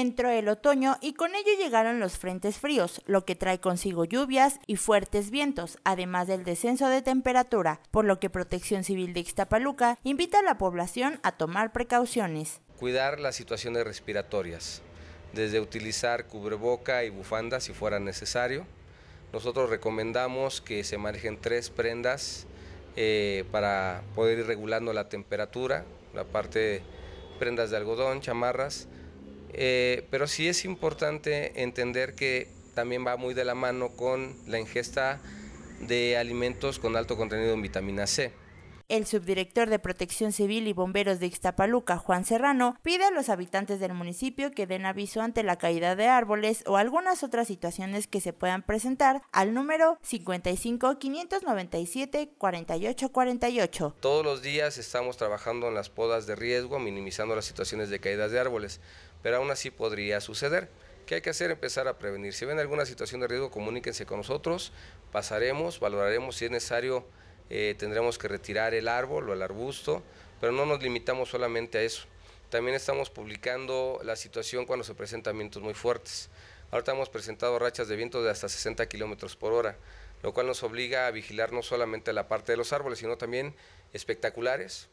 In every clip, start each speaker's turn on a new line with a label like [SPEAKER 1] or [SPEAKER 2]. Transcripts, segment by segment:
[SPEAKER 1] entró el otoño y con ello llegaron los frentes fríos, lo que trae consigo lluvias y fuertes vientos, además del descenso de temperatura, por lo que Protección Civil de Ixtapaluca invita a la población a tomar precauciones.
[SPEAKER 2] Cuidar las situaciones respiratorias, desde utilizar cubreboca y bufanda si fuera necesario. Nosotros recomendamos que se manejen tres prendas eh, para poder ir regulando la temperatura, la parte de prendas de algodón, chamarras, eh, pero sí es importante entender que también va muy de la mano con la ingesta de alimentos con alto contenido en vitamina C.
[SPEAKER 1] El subdirector de Protección Civil y Bomberos de Ixtapaluca, Juan Serrano, pide a los habitantes del municipio que den aviso ante la caída de árboles o algunas otras situaciones que se puedan presentar al número 55 597 48 48.
[SPEAKER 2] Todos los días estamos trabajando en las podas de riesgo, minimizando las situaciones de caídas de árboles, pero aún así podría suceder. ¿Qué hay que hacer? Empezar a prevenir. Si ven alguna situación de riesgo, comuníquense con nosotros, pasaremos, valoraremos si es necesario eh, tendremos que retirar el árbol o el arbusto, pero no nos limitamos solamente a eso. También estamos publicando la situación cuando se presentan vientos muy fuertes. Ahorita hemos presentado rachas de viento de hasta 60 kilómetros por hora, lo cual nos obliga a vigilar no solamente la parte de los árboles, sino también espectaculares,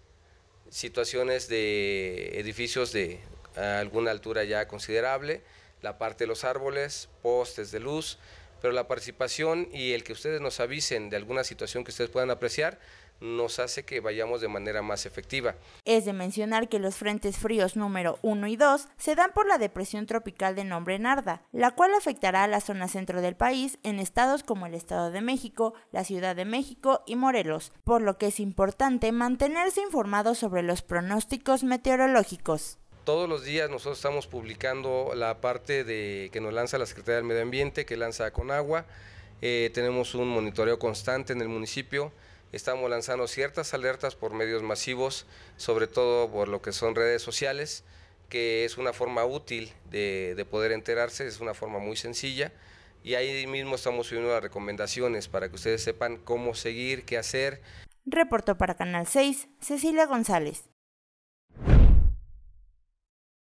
[SPEAKER 2] situaciones de edificios de alguna altura ya considerable, la parte de los árboles, postes de luz, pero la participación y el que ustedes nos avisen de alguna situación que ustedes puedan apreciar nos hace que vayamos de manera más efectiva.
[SPEAKER 1] Es de mencionar que los frentes fríos número 1 y 2 se dan por la depresión tropical de nombre Narda, la cual afectará a la zona centro del país en estados como el Estado de México, la Ciudad de México y Morelos, por lo que es importante mantenerse informados sobre los pronósticos meteorológicos.
[SPEAKER 2] Todos los días nosotros estamos publicando la parte de que nos lanza la Secretaría del Medio Ambiente, que lanza con agua, eh, tenemos un monitoreo constante en el municipio. Estamos lanzando ciertas alertas por medios masivos, sobre todo por lo que son redes sociales, que es una forma útil de, de poder enterarse, es una forma muy sencilla y ahí mismo estamos subiendo las recomendaciones para que ustedes sepan cómo seguir, qué hacer.
[SPEAKER 1] Reportó para Canal 6 Cecilia González.